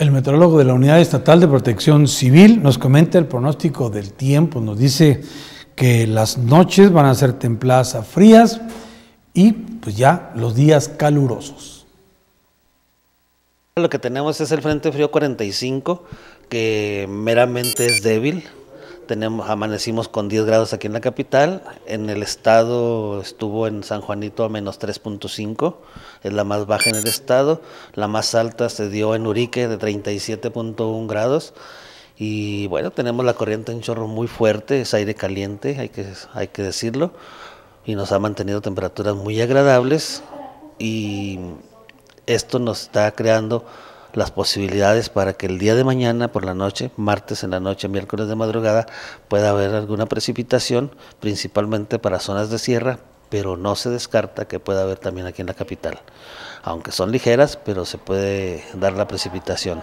El meteorólogo de la Unidad Estatal de Protección Civil nos comenta el pronóstico del tiempo. Nos dice que las noches van a ser templadas a frías y pues ya los días calurosos. Lo que tenemos es el Frente Frío 45, que meramente es débil, tenemos, amanecimos con 10 grados aquí en la capital, en el estado estuvo en San Juanito a menos 3.5, es la más baja en el estado, la más alta se dio en Urique de 37.1 grados y bueno, tenemos la corriente en chorro muy fuerte, es aire caliente, hay que, hay que decirlo, y nos ha mantenido temperaturas muy agradables y esto nos está creando las posibilidades para que el día de mañana por la noche, martes en la noche, miércoles de madrugada, pueda haber alguna precipitación, principalmente para zonas de sierra, pero no se descarta que pueda haber también aquí en la capital. Aunque son ligeras, pero se puede dar la precipitación.